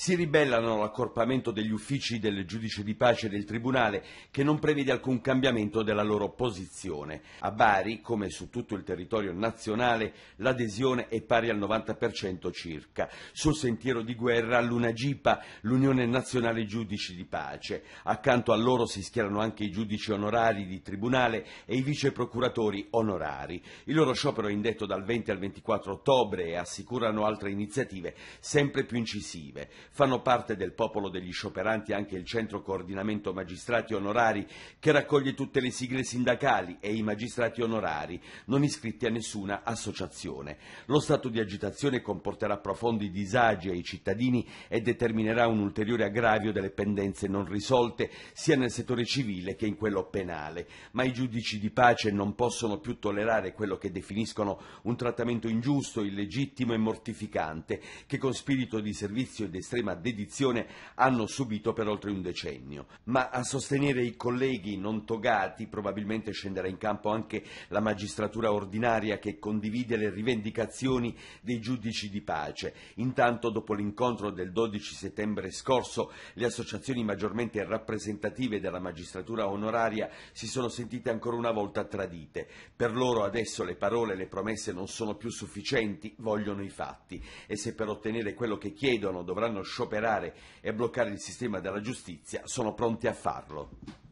si ribellano all'accorpamento degli uffici del giudice di pace e del tribunale che non prevede alcun cambiamento della loro posizione. A Bari, come su tutto il territorio nazionale, l'adesione è pari al 90% circa. Sul sentiero di guerra l'UNAGIPA, l'Unione Nazionale Giudici di Pace. Accanto a loro si schierano anche i giudici onorari di tribunale e i vice procuratori onorari. Il loro sciopero è indetto dal 20 al 24 ottobre e assicurano altre iniziative sempre più incisive. Fanno parte del popolo degli scioperanti anche il Centro Coordinamento Magistrati Onorari, che raccoglie tutte le sigle sindacali e i magistrati onorari, non iscritti a nessuna associazione. Lo stato di agitazione comporterà profondi disagi ai cittadini e determinerà un ulteriore aggravio delle pendenze non risolte sia nel settore civile che in quello penale. Ma i giudici di pace non possono più tollerare quello che definiscono un trattamento ingiusto, illegittimo e mortificante, che con spirito di servizio ed estrema estrema dedizione hanno subito per oltre un decennio. Ma a sostenere i colleghi non togati probabilmente scenderà in campo anche la magistratura ordinaria che condivide le rivendicazioni dei giudici di pace. Intanto, dopo l'incontro del 12 settembre scorso, le associazioni maggiormente rappresentative della magistratura onoraria si sono sentite ancora una volta tradite. Per loro adesso le parole e le promesse non sono più sufficienti, vogliono i fatti. E se per ottenere quello che chiedono dovranno vogliono scioperare e bloccare il sistema della giustizia sono pronti a farlo.